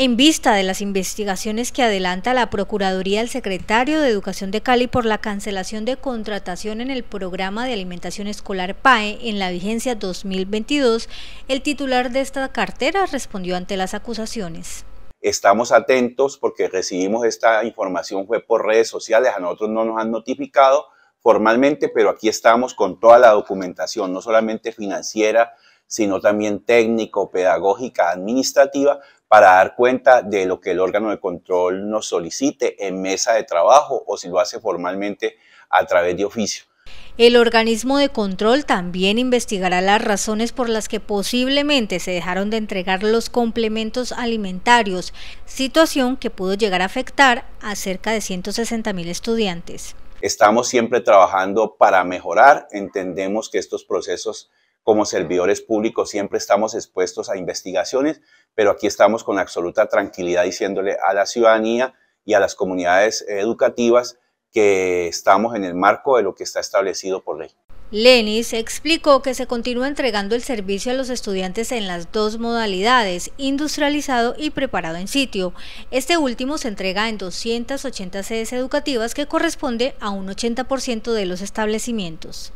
En vista de las investigaciones que adelanta la Procuraduría del Secretario de Educación de Cali por la cancelación de contratación en el programa de alimentación escolar PAE en la vigencia 2022, el titular de esta cartera respondió ante las acusaciones. Estamos atentos porque recibimos esta información fue por redes sociales, a nosotros no nos han notificado formalmente, pero aquí estamos con toda la documentación, no solamente financiera, sino también técnico, pedagógica, administrativa, para dar cuenta de lo que el órgano de control nos solicite en mesa de trabajo o si lo hace formalmente a través de oficio. El organismo de control también investigará las razones por las que posiblemente se dejaron de entregar los complementos alimentarios, situación que pudo llegar a afectar a cerca de 160 mil estudiantes. Estamos siempre trabajando para mejorar, entendemos que estos procesos como servidores públicos siempre estamos expuestos a investigaciones, pero aquí estamos con absoluta tranquilidad diciéndole a la ciudadanía y a las comunidades educativas que estamos en el marco de lo que está establecido por ley. Lenis explicó que se continúa entregando el servicio a los estudiantes en las dos modalidades, industrializado y preparado en sitio. Este último se entrega en 280 sedes educativas que corresponde a un 80% de los establecimientos.